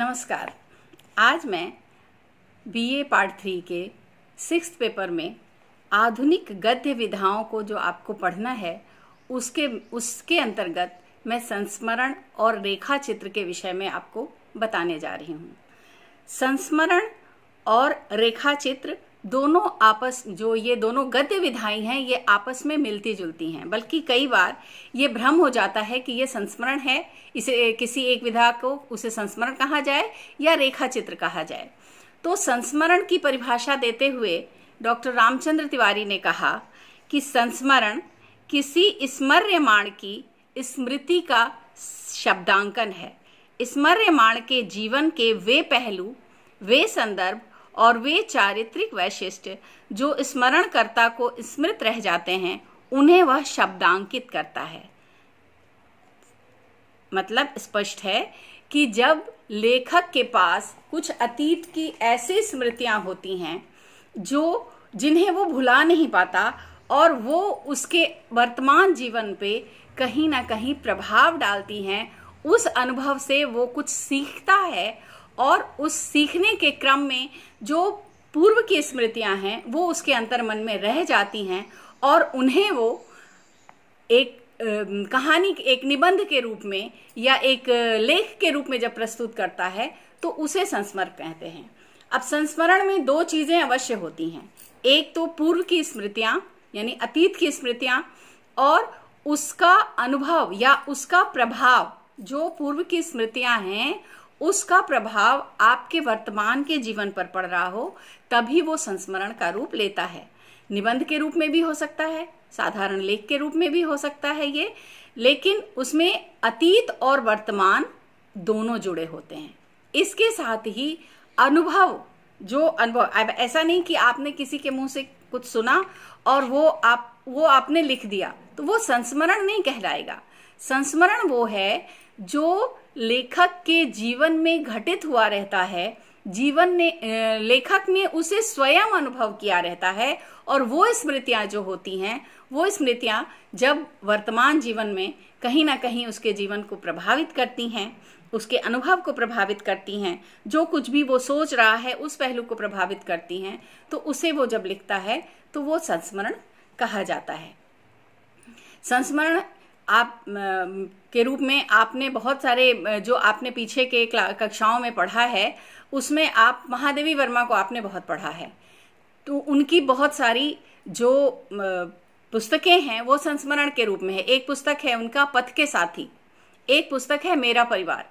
नमस्कार आज मैं बीए पार्ट थ्री के सिक्स पेपर में आधुनिक गद्य विधाओं को जो आपको पढ़ना है उसके उसके अंतर्गत मैं संस्मरण और रेखा चित्र के विषय में आपको बताने जा रही हूँ संस्मरण और रेखा चित्र दोनों आपस जो ये दोनों गद्य विधाएं हैं ये आपस में मिलती जुलती हैं बल्कि कई बार ये भ्रम हो जाता है कि ये संस्मरण है इसे किसी एक विधा को उसे संस्मरण कहा जाए या रेखा चित्र कहा जाए तो संस्मरण की परिभाषा देते हुए डॉक्टर रामचंद्र तिवारी ने कहा कि संस्मरण किसी स्मर्यमाण की स्मृति का शब्दांकन है स्मर्यमाण के जीवन के वे पहलू वे संदर्भ और वे चारित्रिक वैशिष्ट जो स्मरणकर्ता को स्मृत रह जाते हैं उन्हें वह शब्दांकित करता है मतलब स्पष्ट है कि जब लेखक के पास कुछ अतीत की ऐसी स्मृतियां होती हैं जो जिन्हें वो भुला नहीं पाता और वो उसके वर्तमान जीवन पे कहीं ना कहीं प्रभाव डालती हैं उस अनुभव से वो कुछ सीखता है और उस सीखने के क्रम में जो पूर्व की स्मृतियां हैं वो उसके अंतर मन में रह जाती हैं और उन्हें वो एक कहानी एक निबंध के रूप में या एक लेख के रूप में जब प्रस्तुत करता है तो उसे संस्मरण कहते हैं अब संस्मरण में दो चीजें अवश्य होती हैं एक तो पूर्व की स्मृतियां यानी अतीत की स्मृतियां और उसका अनुभव या उसका प्रभाव जो पूर्व की स्मृतियां हैं उसका प्रभाव आपके वर्तमान के जीवन पर पड़ रहा हो तभी वो संस्मरण का रूप लेता है निबंध के रूप में भी हो सकता है साधारण लेख के रूप में भी हो सकता है ये लेकिन उसमें अतीत और वर्तमान दोनों जुड़े होते हैं इसके साथ ही अनुभव जो अनुभव ऐसा नहीं कि आपने किसी के मुंह से कुछ सुना और वो आप वो आपने लिख दिया तो वो संस्मरण नहीं कहलाएगा संस्मरण वो है जो लेखक के जीवन में घटित हुआ रहता है जीवन ने लेखक ने उसे स्वयं अनुभव किया रहता है और वो स्मृतियां जो होती हैं वो स्मृतियां जब वर्तमान जीवन में कहीं ना कहीं उसके जीवन को प्रभावित करती हैं उसके अनुभव को प्रभावित करती हैं जो कुछ भी वो सोच रहा है उस पहलू को प्रभावित करती हैं तो उसे वो जब लिखता है तो वो संस्मरण कहा जाता है संस्मरण आप के रूप में आपने बहुत सारे जो आपने पीछे के कक्षाओं में पढ़ा है उसमें आप महादेवी वर्मा को आपने बहुत पढ़ा है तो उनकी बहुत सारी जो पुस्तकें हैं वो संस्मरण के रूप में है एक पुस्तक है उनका पथ के साथी एक पुस्तक है मेरा परिवार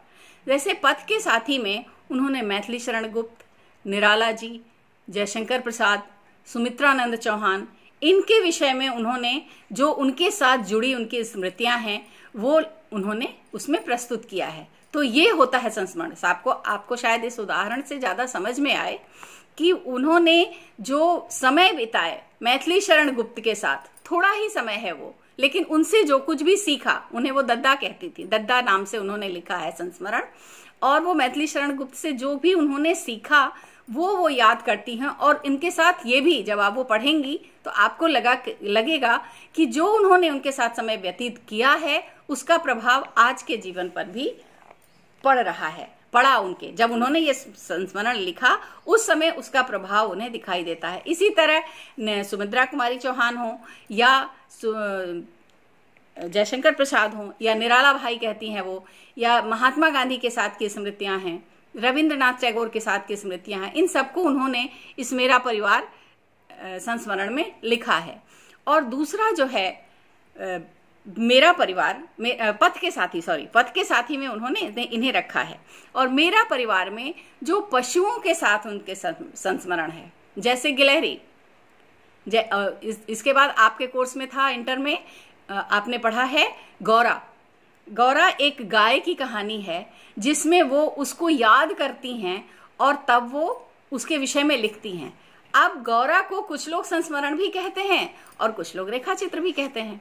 वैसे पथ के साथी में उन्होंने मैथिली शरण गुप्त निराला जी जयशंकर प्रसाद सुमित्रानंद चौहान इनके विषय में उन्होंने जो उनके साथ जुड़ी उनकी स्मृतियां हैं वो उन्होंने उसमें प्रस्तुत किया है तो ये होता है संस्मरण आपको आपको शायद इस उदाहरण से ज़्यादा समझ में आए कि उन्होंने जो समय बिताए मैथिली शरण गुप्त के साथ थोड़ा ही समय है वो लेकिन उनसे जो कुछ भी सीखा उन्हें वो दद्दा कहती थी दद्दा नाम से उन्होंने लिखा है संस्मरण और वो मैथिली शरण गुप्त से जो भी उन्होंने सीखा वो वो याद करती हैं और इनके साथ ये भी जब आप वो पढ़ेंगी तो आपको लगा लगेगा कि जो उन्होंने उनके साथ समय व्यतीत किया है उसका प्रभाव आज के जीवन पर भी पड़ रहा है पड़ा उनके जब उन्होंने ये संस्मरण लिखा उस समय उसका प्रभाव उन्हें दिखाई देता है इसी तरह सुमित्रा कुमारी चौहान हो या जयशंकर प्रसाद हो या निराला भाई कहती हैं वो या महात्मा गांधी के साथ की स्मृतियां हैं रविंद्रनाथ टैगोर के साथ की स्मृतियां हैं इन सबको उन्होंने इस मेरा परिवार संस्मरण में लिखा है और दूसरा जो है मेरा परिवार मे, पथ के साथी सॉरी पथ के साथी में उन्होंने इन्हें रखा है और मेरा परिवार में जो पशुओं के साथ उनके संस्मरण है जैसे गिलहरी जै, इस, इसके बाद आपके कोर्स में था इंटर में आपने पढ़ा है गौरा गौरा एक गाय की कहानी है जिसमें वो उसको याद करती हैं और तब वो उसके विषय में लिखती हैं अब गौरा को कुछ लोग संस्मरण भी कहते हैं और कुछ लोग रेखा चित्र भी कहते हैं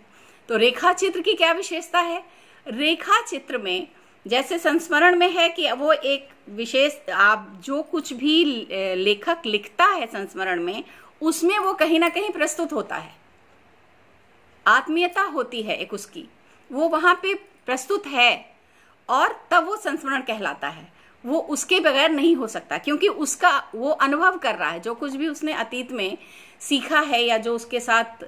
तो रेखा चित्र की क्या विशेषता है रेखा चित्र में जैसे संस्मरण में है कि वो एक विशेष आप जो कुछ भी लेखक लिखता है संस्मरण में उसमें वो कहीं ना कहीं प्रस्तुत होता है आत्मीयता होती है एक उसकी वो वहां पे प्रस्तुत है और तब वो संस्मरण कहलाता है वो उसके बगैर नहीं हो सकता क्योंकि उसका वो अनुभव कर रहा है जो कुछ भी उसने अतीत में सीखा है या जो उसके साथ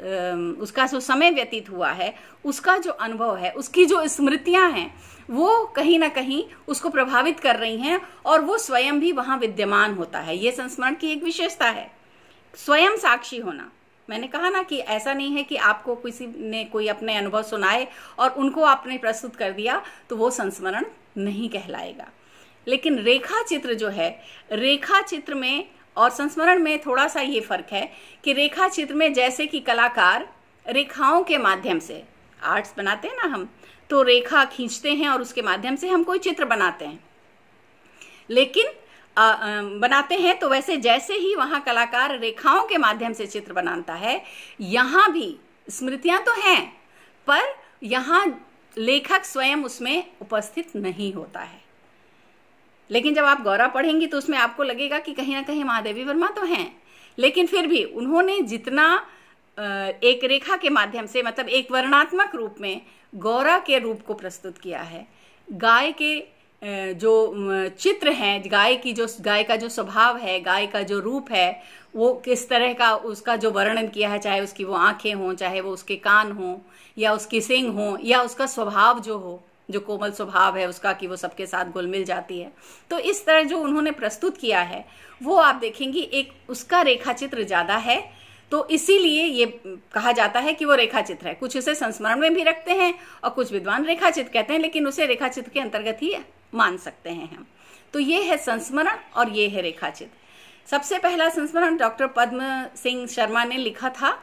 उसका जो समय व्यतीत हुआ है उसका जो अनुभव है उसकी जो स्मृतियां हैं वो कहीं ना कहीं उसको प्रभावित कर रही हैं और वो स्वयं भी वहाँ विद्यमान होता है ये संस्मरण की एक विशेषता है स्वयं साक्षी होना मैंने कहा ना कि ऐसा नहीं है कि आपको किसी ने कोई अपने अनुभव सुनाए और उनको आपने प्रस्तुत कर दिया तो वो संस्मरण नहीं कहलाएगा लेकिन रेखा चित्र जो है रेखा चित्र में और संस्मरण में थोड़ा सा ये फर्क है कि रेखा चित्र में जैसे कि कलाकार रेखाओं के माध्यम से आर्ट्स बनाते हैं ना हम तो रेखा खींचते हैं और उसके माध्यम से हम कोई चित्र बनाते हैं लेकिन बनाते हैं तो वैसे जैसे ही वहाँ कलाकार रेखाओं के माध्यम से चित्र बनाता है यहाँ भी स्मृतियाँ तो हैं पर यहाँ लेखक स्वयं उसमें उपस्थित नहीं होता है लेकिन जब आप गौरा पढ़ेंगी तो उसमें आपको लगेगा कि कहीं ना कहीं महादेवी वर्मा तो हैं लेकिन फिर भी उन्होंने जितना एक रेखा के माध्यम से मतलब एक वर्णात्मक रूप में गौरा के रूप को प्रस्तुत किया है गाय के जो चित्र है गाय की जो गाय का जो स्वभाव है गाय का जो रूप है वो किस तरह का उसका जो वर्णन किया है चाहे उसकी वो आंखें हों चाहे वो उसके कान हों या उसकी सिंग हों या उसका स्वभाव जो हो जो कोमल स्वभाव है उसका कि वो सबके साथ घुल मिल जाती है तो इस तरह जो उन्होंने प्रस्तुत किया है वो आप देखेंगी एक उसका रेखा चित्र ज़्यादा है तो इसीलिए ये कहा जाता है कि वो रेखा चित्र है कुछ उसे संस्मरण में भी रखते हैं और कुछ विद्वान रेखा चित्र कहते हैं लेकिन उसे रेखा चित्र के अंतर्गत ही मान सकते हैं हम तो ये है संस्मरण और ये है रेखाचित सबसे पहला संस्मरण डॉक्टर पद्म सिंह शर्मा ने लिखा था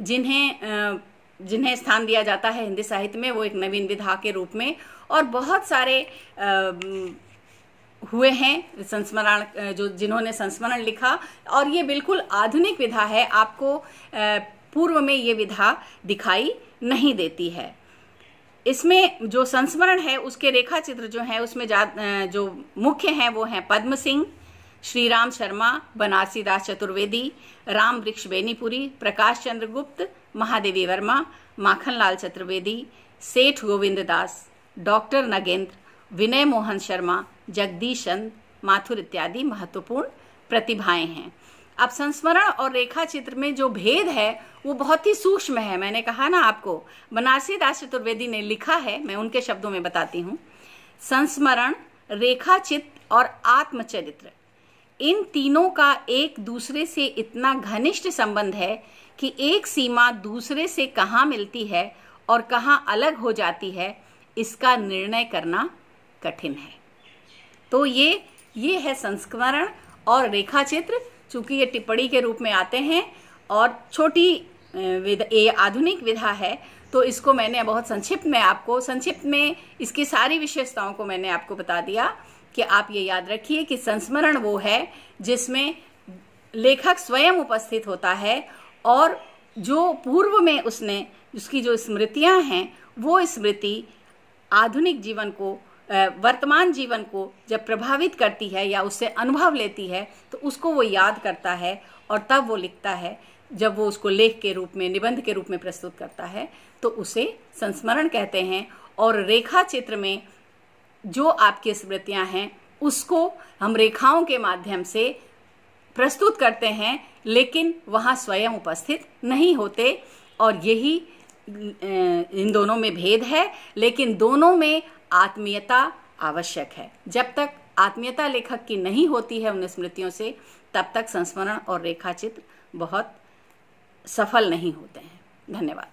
जिन्हें जिन्हें स्थान दिया जाता है हिंदी साहित्य में वो एक नवीन विधा के रूप में और बहुत सारे हुए हैं संस्मरण जो जिन्होंने संस्मरण लिखा और ये बिल्कुल आधुनिक विधा है आपको पूर्व में ये विधा दिखाई नहीं देती है इसमें जो संस्मरण है उसके रेखा चित्र जो हैं उसमें जा जो मुख्य हैं वो हैं पद्म सिंह श्री राम शर्मा बनारसी दास चतुर्वेदी राम वृक्ष बेनीपुरी प्रकाश चंद्र गुप्त महादेवी वर्मा माखन लाल चतुर्वेदी सेठ गोविंद दास डॉक्टर नगेंद्र विनय मोहन शर्मा जगदीश चंद माथुर इत्यादि महत्वपूर्ण प्रतिभाएं हैं अब संस्मरण और रेखा चित्र में जो भेद है वो बहुत ही सूक्ष्म है मैंने कहा ना आपको बनारसी दास चतुर्वेदी ने लिखा है मैं उनके शब्दों में बताती हूँ संस्मरण रेखा चित्र और आत्मचरित्र इन तीनों का एक दूसरे से इतना घनिष्ठ संबंध है कि एक सीमा दूसरे से कहाँ मिलती है और कहाँ अलग हो जाती है इसका निर्णय करना कठिन है तो ये ये है संस्मरण और रेखा चित्र चूंकि ये टिप्पणी के रूप में आते हैं और छोटी ये आधुनिक विधा है तो इसको मैंने बहुत संक्षिप्त में आपको संक्षिप्त में इसकी सारी विशेषताओं को मैंने आपको बता दिया कि आप ये याद रखिए कि संस्मरण वो है जिसमें लेखक स्वयं उपस्थित होता है और जो पूर्व में उसने उसकी जो स्मृतियां हैं वो स्मृति आधुनिक जीवन को वर्तमान जीवन को जब प्रभावित करती है या उससे अनुभव लेती है तो उसको वो याद करता है और तब वो लिखता है जब वो उसको लेख के रूप में निबंध के रूप में प्रस्तुत करता है तो उसे संस्मरण कहते हैं और रेखा चित्र में जो आपकी स्मृतियां हैं उसको हम रेखाओं के माध्यम से प्रस्तुत करते हैं लेकिन वहाँ स्वयं उपस्थित नहीं होते और यही इन दोनों में भेद है लेकिन दोनों में आत्मीयता आवश्यक है जब तक आत्मीयता लेखक की नहीं होती है उन स्मृतियों से तब तक संस्मरण और रेखाचित्र बहुत सफल नहीं होते हैं धन्यवाद